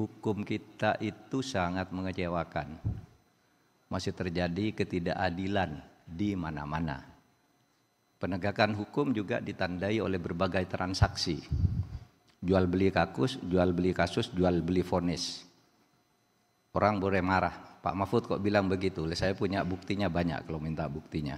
hukum kita itu sangat mengecewakan. Masih terjadi ketidakadilan di mana-mana. Penegakan hukum juga ditandai oleh berbagai transaksi. Jual beli kasus, jual beli kasus, jual beli vonis. Orang boleh marah, Pak Mahfud kok bilang begitu? Saya punya buktinya banyak kalau minta buktinya.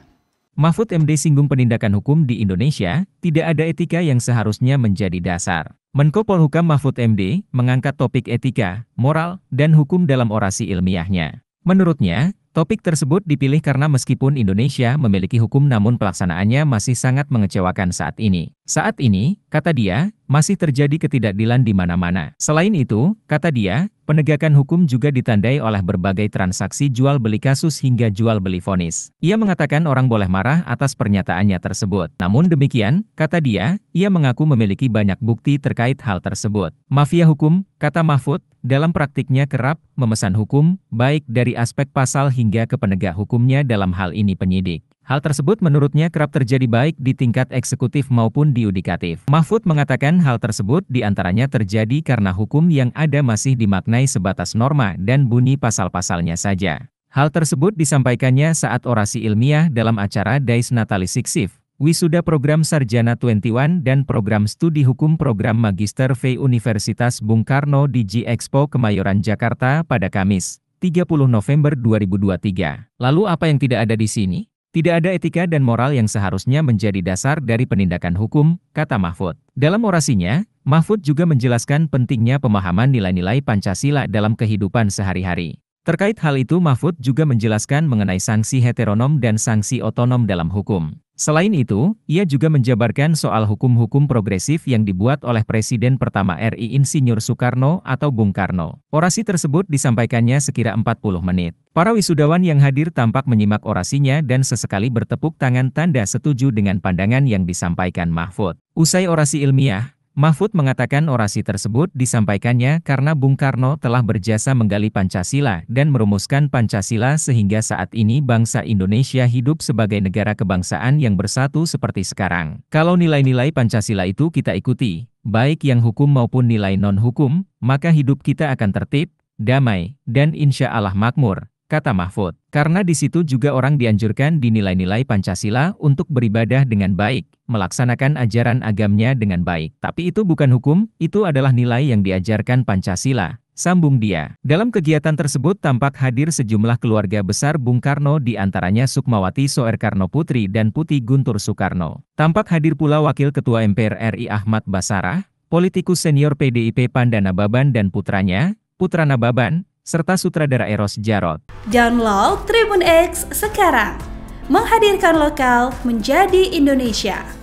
Mahfud MD singgung penindakan hukum di Indonesia, tidak ada etika yang seharusnya menjadi dasar. Menko Polhukam Mahfud MD mengangkat topik etika, moral, dan hukum dalam orasi ilmiahnya. Menurutnya, topik tersebut dipilih karena meskipun Indonesia memiliki hukum namun pelaksanaannya masih sangat mengecewakan saat ini. Saat ini, kata dia, masih terjadi ketidakadilan di mana-mana. Selain itu, kata dia, penegakan hukum juga ditandai oleh berbagai transaksi jual-beli kasus hingga jual-beli fonis. Ia mengatakan orang boleh marah atas pernyataannya tersebut. Namun demikian, kata dia, ia mengaku memiliki banyak bukti terkait hal tersebut. Mafia hukum, kata Mahfud, dalam praktiknya kerap memesan hukum, baik dari aspek pasal hingga ke penegak hukumnya dalam hal ini penyidik. Hal tersebut menurutnya kerap terjadi baik di tingkat eksekutif maupun di yudikatif. Mahfud mengatakan hal tersebut diantaranya terjadi karena hukum yang ada masih dimaknai sebatas norma dan bunyi pasal-pasalnya saja. Hal tersebut disampaikannya saat orasi ilmiah dalam acara Dais Natali Siksif, Wisuda Program Sarjana 21 dan Program Studi Hukum Program Magister V Universitas Bung Karno di G Expo Kemayoran Jakarta pada Kamis, 30 November 2023. Lalu apa yang tidak ada di sini? Tidak ada etika dan moral yang seharusnya menjadi dasar dari penindakan hukum, kata Mahfud. Dalam orasinya, Mahfud juga menjelaskan pentingnya pemahaman nilai-nilai Pancasila dalam kehidupan sehari-hari. Terkait hal itu Mahfud juga menjelaskan mengenai sanksi heteronom dan sanksi otonom dalam hukum. Selain itu, ia juga menjabarkan soal hukum-hukum progresif yang dibuat oleh Presiden pertama RI Insinyur Soekarno atau Bung Karno. Orasi tersebut disampaikannya sekira 40 menit. Para wisudawan yang hadir tampak menyimak orasinya dan sesekali bertepuk tangan tanda setuju dengan pandangan yang disampaikan Mahfud. Usai orasi ilmiah, Mahfud mengatakan orasi tersebut disampaikannya karena Bung Karno telah berjasa menggali Pancasila dan merumuskan Pancasila sehingga saat ini bangsa Indonesia hidup sebagai negara kebangsaan yang bersatu seperti sekarang. Kalau nilai-nilai Pancasila itu kita ikuti, baik yang hukum maupun nilai non-hukum, maka hidup kita akan tertib, damai, dan insya Allah makmur kata Mahfud. Karena di situ juga orang dianjurkan dinilai-nilai Pancasila untuk beribadah dengan baik, melaksanakan ajaran agamnya dengan baik. Tapi itu bukan hukum, itu adalah nilai yang diajarkan Pancasila. Sambung dia. Dalam kegiatan tersebut tampak hadir sejumlah keluarga besar Bung Karno di antaranya Sukmawati Soer Karno Putri dan Putih Guntur Soekarno. Tampak hadir pula Wakil Ketua MPR RI Ahmad Basarah, politikus senior PDIP Pandana Baban dan putranya, Putra Nababan, serta sutradara Eros Jarot. Download Tribun X sekarang, menghadirkan lokal menjadi Indonesia.